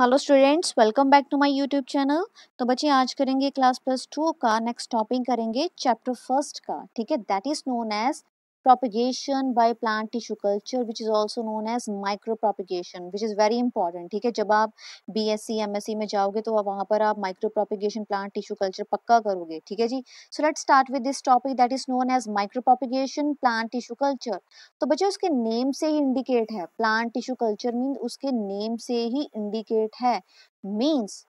Hello students welcome back to my YouTube channel तो बच्चे आज करेंगे क्लास प्लस टू का नेक्स्ट टॉपिक करेंगे चैप्टर फर्स्ट का ठीक है that is known as propagation by plant tissue culture which is also known as micro propagation which is very important ठीक है जब आप B S C M S C में जाओगे तो वहाँ पर आप micro propagation plant tissue culture पक्का करोगे ठीक है जी सो let start with this topic that is known as micro propagation plant tissue culture तो बच्चे उसके नेम से ही इंडिकेट है प्लांट टिश्यू कल्चर मीन्स उसके नेम से ही इंडिकेट है मीन्स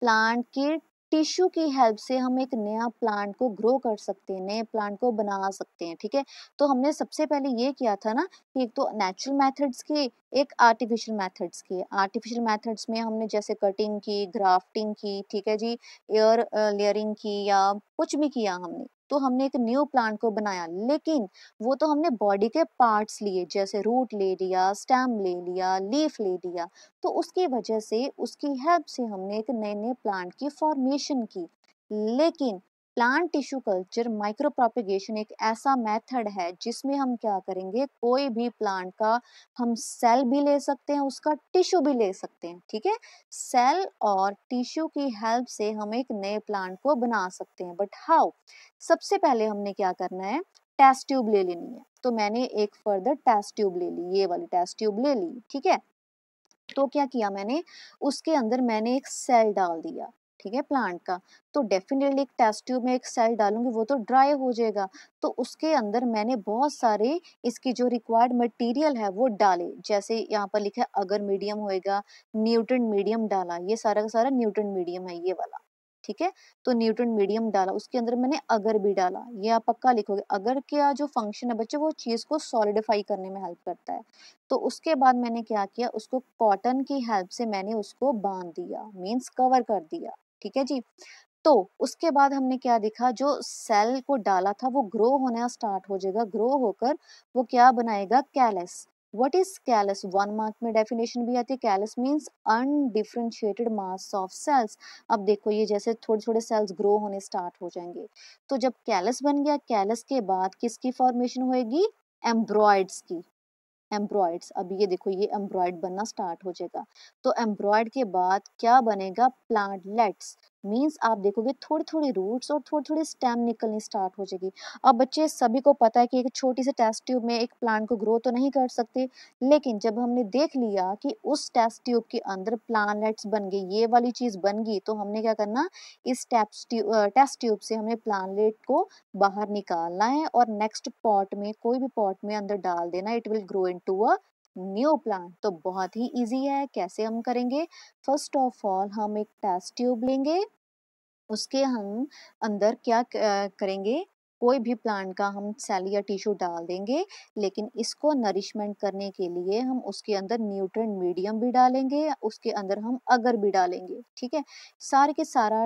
प्लांट के टिश्यू की हेल्प से हम एक नया प्लांट को ग्रो कर सकते हैं नए प्लांट को बना सकते हैं ठीक है तो हमने सबसे पहले ये किया था ना कि एक तो नेचुरल मेथड्स की एक आर्टिफिशियल मेथड्स की आर्टिफिशियल मेथड्स में हमने जैसे कटिंग की ग्राफ्टिंग की ठीक है जी एयर लेयरिंग की या कुछ भी किया हमने तो हमने एक न्यू प्लांट को बनाया लेकिन वो तो हमने बॉडी के पार्ट्स लिए जैसे रूट ले लिया स्टेम ले लिया लीफ ले लिया तो उसकी वजह से उसकी हेल्प से हमने एक नए नए प्लांट की फॉर्मेशन की लेकिन plant tissue culture micro propagation एक ऐसा मेथड है जिसमें हम क्या करेंगे कोई भी प्लांट का हम सेल भी ले सकते हैं उसका टिश्यू भी ले सकते हैं ठीक है सेल और टिश्यू की हेल्प से हम एक नए प्लांट को बना सकते हैं बट हाउ सबसे पहले हमने क्या करना है टेस्ट ट्यूब ले लेनी है तो मैंने एक फर्दर टेस्ट ट्यूब ले ली ये वाली टेस्ट ट्यूब ले ली ठीक है तो क्या किया मैंने उसके अंदर मैंने एक सेल डाल दिया ठीक है प्लांट का तो डेफिनेटली एक टेस्ट ट्यूब में एक सेल डालूंगी वो तो ड्राई हो जाएगा तो उसके अंदर मैंने बहुत सारे इसकी जो रिक्वायर्ड मटेरियल है वो डाले जैसे यहाँ पर लिखा है अगर मीडियम होएगा न्यूट्रन मीडियम डाला ये सारा का सारा न्यूट्रन मीडियम है ये वाला ठीक है तो न्यूट्रन मीडियम डाला उसके अंदर मैंने अगर भी डाला ये आप पक्का लिखोगे अगर क्या जो फंक्शन है बच्चे वो चीज़ को सॉलिडिफाई करने में हेल्प करता है तो उसके बाद मैंने क्या किया उसको कॉटन की हेल्प से मैंने उसको बांध दिया मींस कवर कर दिया ठीक है जी तो उसके बाद हमने क्या देखा जो सेल को डाला था वो ग्रो होना स्टार्ट हो जाएगा ग्रो होकर वो क्या बनाएगा callus what is callus one mark में डेफिनेशन भी आती है callus means undifferentiated mass of cells अब देखो ये जैसे थोड़े थोड़े सेल्स ग्रो होने स्टार्ट हो जाएंगे तो जब कैलस बन गया कैलस के बाद किसकी फॉर्मेशन होएगी एम्ब्रॉयड्स की एम्ब्रॉयड्स अब ये देखो ये एम्ब्रॉयड बनना स्टार्ट हो जाएगा तो एम्ब्रॉयड के बाद क्या बनेगा प्लांटलेट्स मीन्स आप देखोगे थोड़े थोड़े रूट्स और थोड़े थोड़े स्टेम निकलनी स्टार्ट हो जाएगी अब बच्चे सभी को पता है कि एक छोटी से टेस्ट ट्यूब में एक प्लांट को ग्रो तो नहीं कर सकते लेकिन जब हमने देख लिया कि उस टेस्ट ट्यूब के अंदर प्लानट्स बन गए ये वाली चीज बन गई तो हमने क्या करना इस टेस्ट ट्यूब से हमने प्लानलेट को बाहर निकालना है और नेक्स्ट पॉट में कोई भी पॉट में अंदर डाल देना it will grow into a new plant तो बहुत ही इजी है कैसे हम करेंगे फर्स्ट ऑफ ऑल हम एक टेस्ट ट्यूब लेंगे उसके हम अंदर क्या करेंगे कोई भी प्लांट का हम सेल या टिश्यू डाल देंगे लेकिन इसको नरिशमेंट करने के लिए हम उसके अंदर न्यूट्रन मीडियम भी डालेंगे उसके अंदर हम अगर भी डालेंगे ठीक है सारे के सारा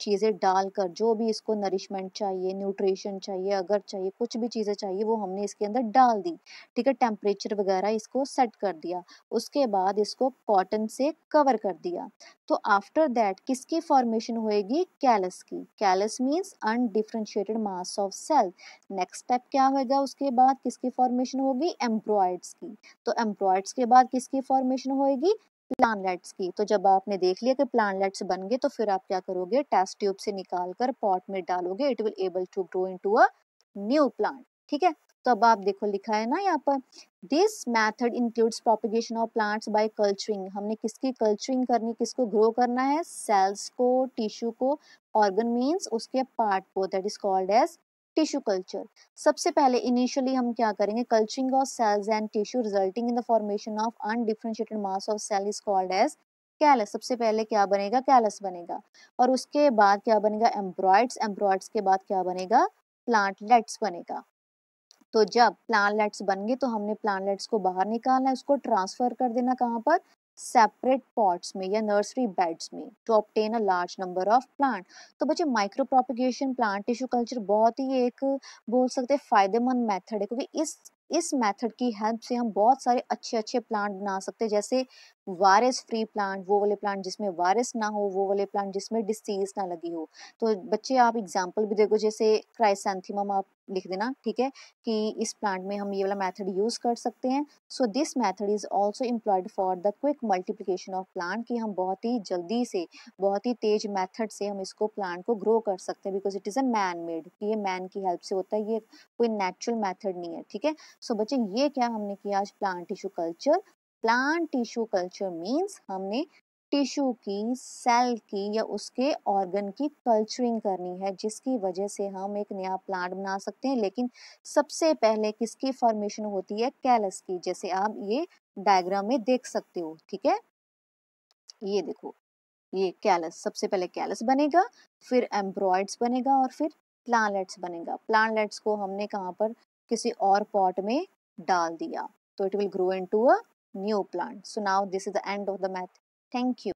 चीज़ें डालकर जो भी इसको नरिशमेंट चाहिए न्यूट्रिशन चाहिए अगर चाहिए कुछ भी चीज़ें चाहिए वो हमने इसके अंदर डाल दी ठीक है टेम्परेचर वगैरह इसको सेट कर दिया उसके बाद इसको कॉटन से कवर कर दिया तो आफ्टर दैट किसकी फॉर्मेशन होएगी कैलस की callus means undifferentiated mass of of cell next step क्या होगा उसके बाद किसकी फॉर्मेशन होगी एम्ब्रॉयड्स की तो एम्ब्रॉयड्स के बाद किसकी फॉर्मेशन होगी प्लानलेट्स की तो जब आपने देख लिया कि प्लानलेट्स बन गए तो फिर आप क्या करोगे टेस्ट ट्यूब से निकाल कर पॉट में डालोगे it will able to grow into a new plant ठीक है तो अब आप देखो लिखा है ना यहाँ पर this method includes propagation of plants by culturing हमने किसकी कल्चरिंग करनी किसको ग्रो करना है सेल्स को टिश्यू को ऑर्गन मीन्स उसके पार्ट को that is called as tissue culture सबसे पहले इनिशियली हम क्या करेंगे culturing of cells and tissue resulting in the formation of undifferentiated mass of cell is called as callus सबसे पहले क्या बनेगा कैलस बनेगा और उसके बाद क्या बनेगा एम्ब्रॉयड्स एम्ब्रॉयड्स के बाद क्या बनेगा प्लांटलेट्स बनेगा तो जब प्लांटलेट्स बन गए तो हमने प्लांटलेट्स को बाहर निकालना है उसको ट्रांसफर कर देना कहाँ पर सेपरेट पॉट्स में या नर्सरी बेड्स में to obtain a large number of plant तो बच्चे micro propagation plant tissue culture बहुत ही एक बोल सकते हैं फ़ायदेमंद मेथड है क्योंकि इस इस मेथड की हेल्प से हम बहुत सारे अच्छे अच्छे प्लांट बना सकते हैं जैसे वायरस फ्री प्लांट वो वाले प्लांट जिसमें वायरस ना हो वो वाले प्लांट जिसमें डिसीज ना लगी हो तो बच्चे आप एग्जाम्पल भी देखो जैसे क्राइसेंथीम आप लिख देना ठीक है कि इस प्लांट में हम ये वाला मेथड यूज़ कर सकते हैं so this method is also employed for the quick multiplication of plant कि हम बहुत ही जल्दी से बहुत ही तेज मेथड से हम इसको प्लांट को ग्रो कर सकते हैं because it is a man made ये मैन की हेल्प से होता है ये कोई नेचुरल मैथड नहीं है ठीक है सो बच्चे ये क्या हमने किया आज plant tissue culture plant tissue culture means हमने टिश्यू की सेल की या उसके ऑर्गन की कल्चरिंग करनी है जिसकी वजह से हम एक नया प्लांट बना सकते हैं लेकिन सबसे पहले किसकी फॉर्मेशन होती है कैलस की जैसे आप ये डायग्राम में देख सकते हो ठीक है ये देखो ये कैलस सबसे पहले कैलस बनेगा फिर एम्ब्रॉयड्स बनेगा और फिर प्लानलेट्स बनेगा प्लानलेट्स को हमने कहाँ पर किसी और पॉट में डाल दिया तो it will grow into a new plant. So now this is the end of the math. Thank you.